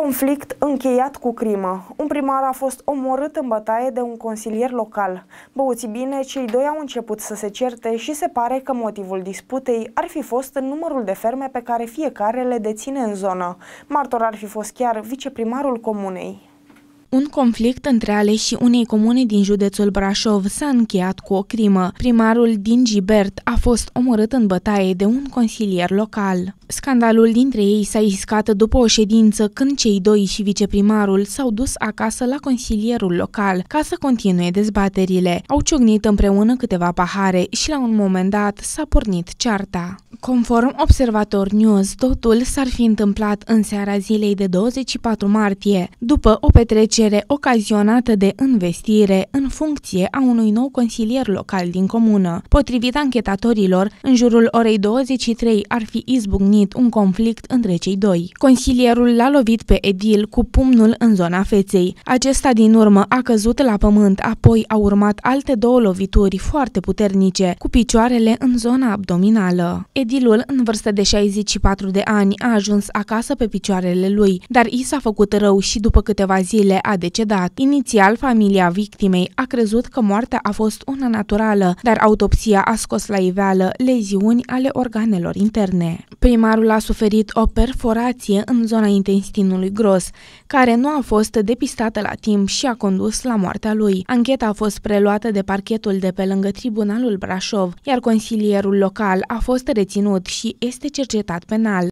Conflict încheiat cu crimă. Un primar a fost omorât în bătaie de un consilier local. Băuți bine, cei doi au început să se certe și se pare că motivul disputei ar fi fost în numărul de ferme pe care fiecare le deține în zonă. Martor ar fi fost chiar viceprimarul comunei. Un conflict între și unei comune din județul Brașov s-a încheiat cu o crimă. Primarul din Gibert a fost omorât în bătaie de un consilier local. Scandalul dintre ei s-a iscat după o ședință când cei doi și viceprimarul s-au dus acasă la consilierul local ca să continue dezbaterile. Au ciognit împreună câteva pahare și la un moment dat s-a pornit cearta. Conform Observator News, totul s-ar fi întâmplat în seara zilei de 24 martie, după o petrecere alegere ocazionată de investire în funcție a unui nou consilier local din comună. Potrivit anchetatorilor, în jurul orei 23 ar fi izbucnit un conflict între cei doi. Consilierul l-a lovit pe Edil cu pumnul în zona feței. Acesta din urmă a căzut la pământ, apoi au urmat alte două lovituri foarte puternice, cu picioarele în zona abdominală. Edilul, în vârstă de 64 de ani, a ajuns acasă pe picioarele lui, dar i s-a făcut rău și după câteva zile a a decedat. Inițial, familia victimei a crezut că moartea a fost una naturală, dar autopsia a scos la iveală leziuni ale organelor interne. Primarul a suferit o perforație în zona intestinului gros, care nu a fost depistată la timp și a condus la moartea lui. Ancheta a fost preluată de parchetul de pe lângă Tribunalul Brașov, iar consilierul local a fost reținut și este cercetat penal.